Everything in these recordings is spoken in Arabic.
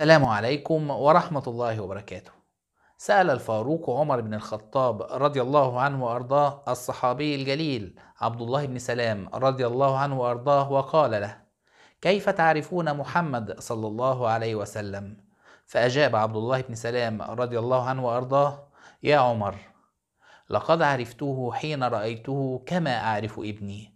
السلام عليكم ورحمة الله وبركاته. سأل الفاروق عمر بن الخطاب رضي الله عنه وأرضاه الصحابي الجليل عبد الله بن سلام رضي الله عنه وأرضاه وقال له: كيف تعرفون محمد صلى الله عليه وسلم؟ فأجاب عبد الله بن سلام رضي الله عنه وأرضاه: يا عمر لقد عرفته حين رأيته كما أعرف ابني،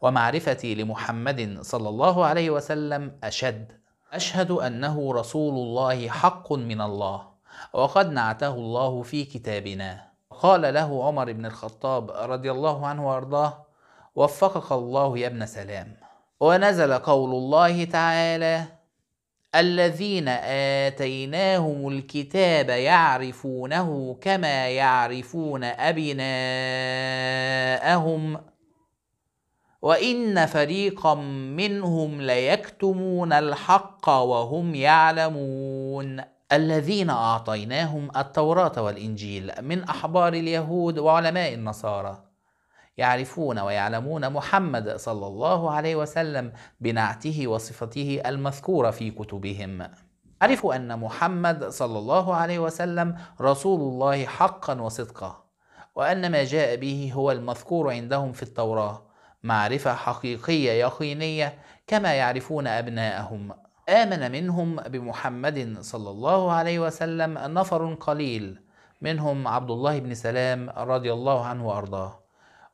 ومعرفتي لمحمد صلى الله عليه وسلم أشد أشهد أنه رسول الله حق من الله وقد نعته الله في كتابنا قال له عمر بن الخطاب رضي الله عنه وارضاه وفقك الله يا ابن سلام ونزل قول الله تعالى الذين اتيناهم الكتاب يعرفونه كما يعرفون ابناءهم وان فريقا منهم ليكتمون الحق وهم يعلمون الذين اعطيناهم التوراه والانجيل من احبار اليهود وعلماء النصارى يعرفون ويعلمون محمد صلى الله عليه وسلم بنعته وصفته المذكوره في كتبهم عرفوا ان محمد صلى الله عليه وسلم رسول الله حقا وصدقا وان ما جاء به هو المذكور عندهم في التوراه معرفة حقيقية يقينية كما يعرفون أبناءهم آمن منهم بمحمد صلى الله عليه وسلم نفر قليل منهم عبد الله بن سلام رضي الله عنه وأرضاه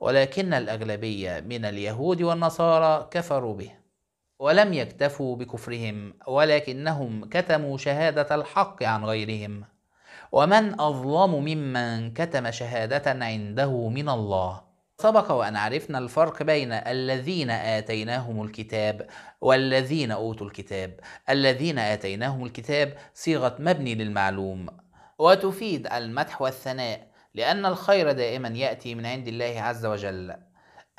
ولكن الأغلبية من اليهود والنصارى كفروا به ولم يكتفوا بكفرهم ولكنهم كتموا شهادة الحق عن غيرهم ومن أظلم ممن كتم شهادة عنده من الله سبق وأن عرفنا الفرق بين الذين آتيناهم الكتاب والذين أوتوا الكتاب الذين آتيناهم الكتاب صيغة مبني للمعلوم وتفيد المدح والثناء لأن الخير دائما يأتي من عند الله عز وجل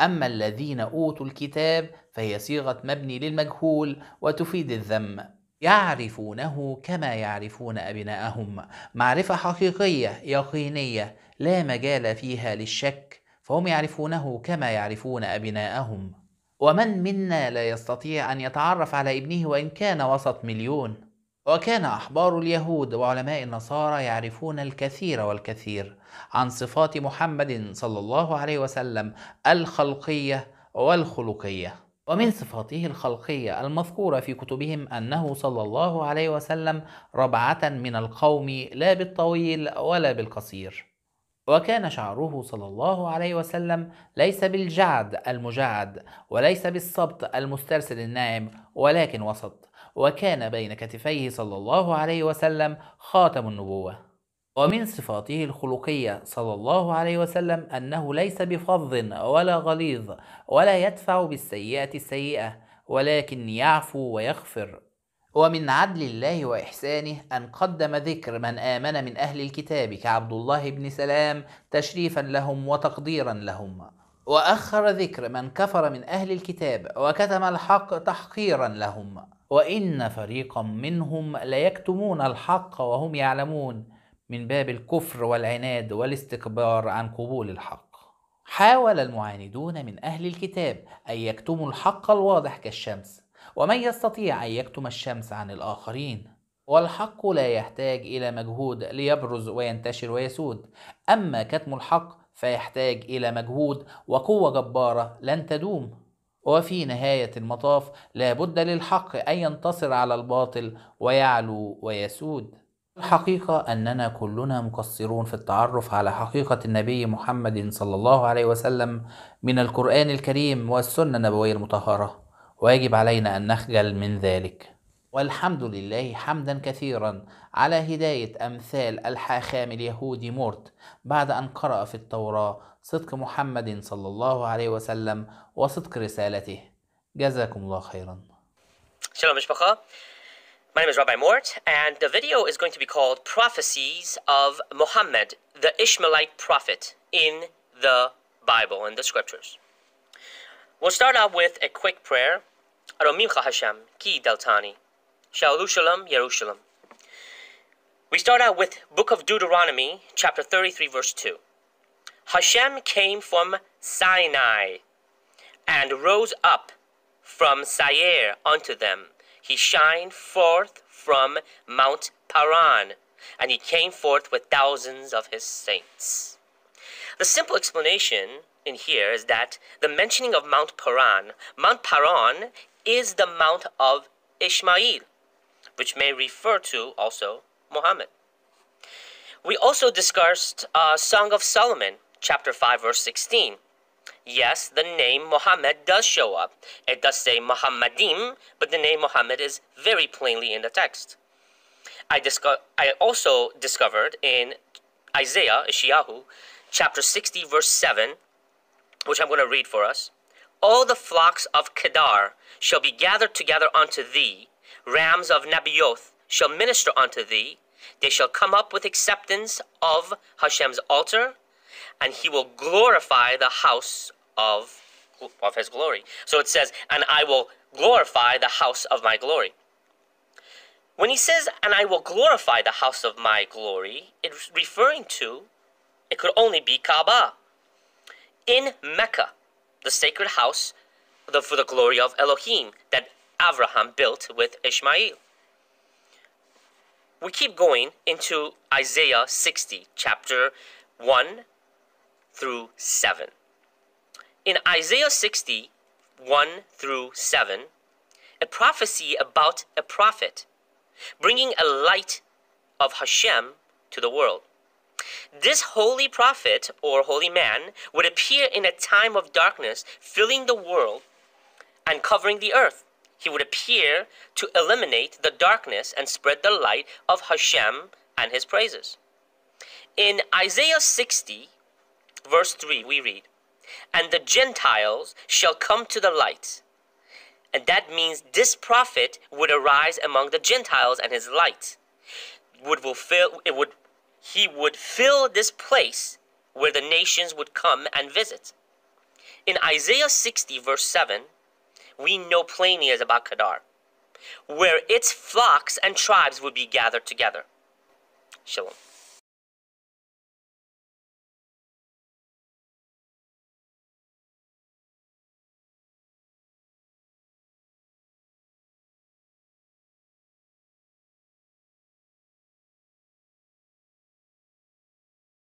أما الذين أوتوا الكتاب فهي صيغة مبني للمجهول وتفيد الذم يعرفونه كما يعرفون أبناءهم معرفة حقيقية يقينية لا مجال فيها للشك فهم يعرفونه كما يعرفون أبناءهم ومن منا لا يستطيع أن يتعرف على ابنه وإن كان وسط مليون وكان أحبار اليهود وعلماء النصارى يعرفون الكثير والكثير عن صفات محمد صلى الله عليه وسلم الخلقية والخلقية ومن صفاته الخلقية المذكورة في كتبهم أنه صلى الله عليه وسلم ربعة من القوم لا بالطويل ولا بالقصير وكان شعره صلى الله عليه وسلم ليس بالجعد المجعد وليس بالصبط المسترسل الناعم ولكن وسط وكان بين كتفيه صلى الله عليه وسلم خاتم النبوة ومن صفاته الخلقية صلى الله عليه وسلم أنه ليس بفظ ولا غليظ ولا يدفع بالسيئة السيئة ولكن يعفو ويغفر ومن عدل الله وإحسانه أن قدم ذكر من آمن من أهل الكتاب كعبد الله بن سلام تشريفا لهم وتقديرا لهم وأخر ذكر من كفر من أهل الكتاب وكتم الحق تحقيرا لهم وإن فريقا منهم ليكتمون الحق وهم يعلمون من باب الكفر والعناد والاستكبار عن قبول الحق حاول المعاندون من أهل الكتاب أن يكتموا الحق الواضح كالشمس ومن يستطيع أن يكتم الشمس عن الآخرين والحق لا يحتاج إلى مجهود ليبرز وينتشر ويسود أما كتم الحق فيحتاج إلى مجهود وقوة جبارة لن تدوم وفي نهاية المطاف لا بد للحق أن ينتصر على الباطل ويعلو ويسود الحقيقة أننا كلنا مقصرون في التعرف على حقيقة النبي محمد صلى الله عليه وسلم من القرآن الكريم والسنة النبوية المطهرة ويجب علينا ان نخجل من ذلك والحمد لله حمدا كثيرا على هدايه امثال الحاخام اليهودي مورت بعد ان قرا في التوراه صدق محمد صلى الله عليه وسلم وصدق رسالته جزاكم الله خيرا سلام مشبخه My name is Rabbi Mort, and the video is going to be called Prophecies of Muhammad, the Ishmaelite Prophet, in the Bible, in the scriptures. We'll start off with a quick prayer. Aro Mimcha Hashem, Ki Daltani. Shalom Shalom, We start out with Book of Deuteronomy, chapter 33, verse 2. Hashem came from Sinai and rose up from Sair unto them. He shined forth from Mount Paran, and he came forth with thousands of his saints. The simple explanation in here is that the mentioning of Mount Paran, Mount Paran is the Mount of Ishmael, which may refer to also Muhammad. We also discussed uh, Song of Solomon, chapter 5, verse 16. Yes, the name Muhammad does show up. It does say Muhammadim, but the name Muhammad is very plainly in the text. I, disco- I also discovered in Isaiah, Ishiyahu, chapter 60, verse 7, which I'm going to read for us all the flocks of Kedar shall be gathered together unto thee, rams of Nebioth shall minister unto thee, they shall come up with acceptance of Hashem's altar, and he will glorify the house of, of his glory. So it says, and I will glorify the house of my glory. When he says, and I will glorify the house of my glory, it's referring to, it could only be Kaaba. In Mecca, the sacred house the, for the glory of Elohim that Abraham built with Ishmael. We keep going into Isaiah 60, chapter 1 through 7. In Isaiah 60, 1 through 7, a prophecy about a prophet, bringing a light of Hashem to the world. This holy prophet or holy man would appear in a time of darkness, filling the world and covering the earth. He would appear to eliminate the darkness and spread the light of Hashem and his praises. In Isaiah 60, verse 3, we read, And the Gentiles shall come to the light. And that means this prophet would arise among the Gentiles, and his light would fulfill, it would he would fill this place where the nations would come and visit. In Isaiah 60, verse 7, we know plainly as about Kedar, where its flocks and tribes would be gathered together. Shalom.